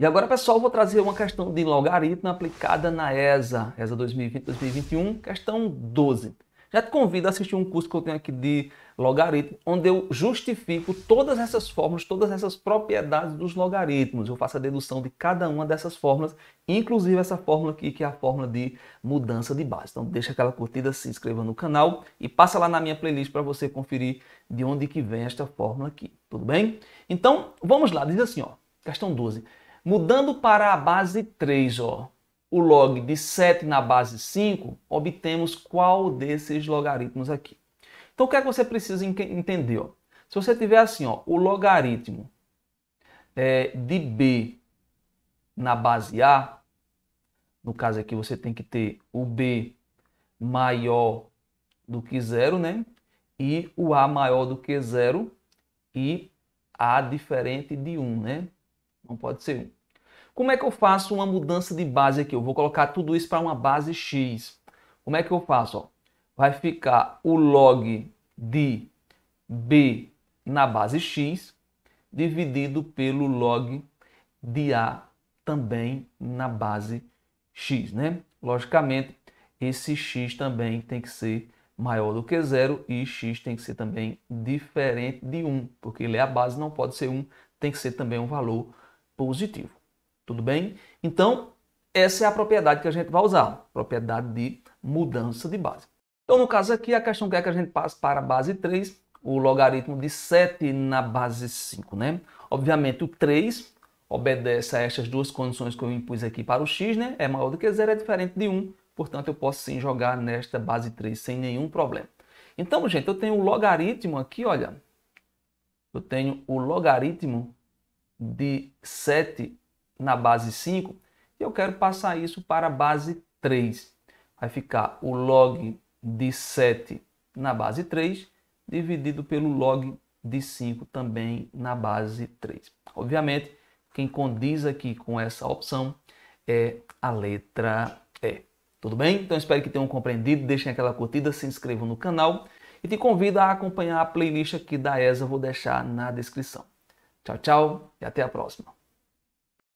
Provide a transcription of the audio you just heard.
E agora, pessoal, vou trazer uma questão de logaritmo aplicada na ESA, ESA 2020-2021, questão 12. Já te convido a assistir um curso que eu tenho aqui de logaritmo, onde eu justifico todas essas fórmulas, todas essas propriedades dos logaritmos. Eu faço a dedução de cada uma dessas fórmulas, inclusive essa fórmula aqui, que é a fórmula de mudança de base. Então deixa aquela curtida, se inscreva no canal e passa lá na minha playlist para você conferir de onde que vem esta fórmula aqui, tudo bem? Então, vamos lá, diz assim, ó, questão 12. Mudando para a base 3, ó, o log de 7 na base 5, obtemos qual desses logaritmos aqui. Então, o que é que você precisa entender? Ó? Se você tiver assim, ó, o logaritmo é, de B na base A, no caso aqui você tem que ter o B maior do que zero, né? E o A maior do que zero e A diferente de 1, um, né? Não pode ser 1. Um. Como é que eu faço uma mudança de base aqui? Eu vou colocar tudo isso para uma base X. Como é que eu faço? Ó? Vai ficar o log de B na base X dividido pelo log de A também na base X, né? Logicamente, esse X também tem que ser maior do que zero e X tem que ser também diferente de 1, porque ele é a base, não pode ser 1, tem que ser também um valor positivo. Tudo bem? Então, essa é a propriedade que a gente vai usar, propriedade de mudança de base. Então, no caso aqui, a questão quer é que a gente passe para a base 3, o logaritmo de 7 na base 5, né? Obviamente, o 3 obedece a estas duas condições que eu impus aqui para o x, né? É maior do que zero, é diferente de 1, portanto eu posso sim jogar nesta base 3 sem nenhum problema. Então, gente, eu tenho o logaritmo aqui, olha. Eu tenho o logaritmo de 7 na base 5 e eu quero passar isso para a base 3. Vai ficar o log de 7 na base 3 dividido pelo log de 5 também na base 3. Obviamente, quem condiz aqui com essa opção é a letra E. Tudo bem? Então espero que tenham compreendido. Deixem aquela curtida, se inscrevam no canal e te convido a acompanhar a playlist aqui da ESA, vou deixar na descrição. Tchau, tchau e até a próxima.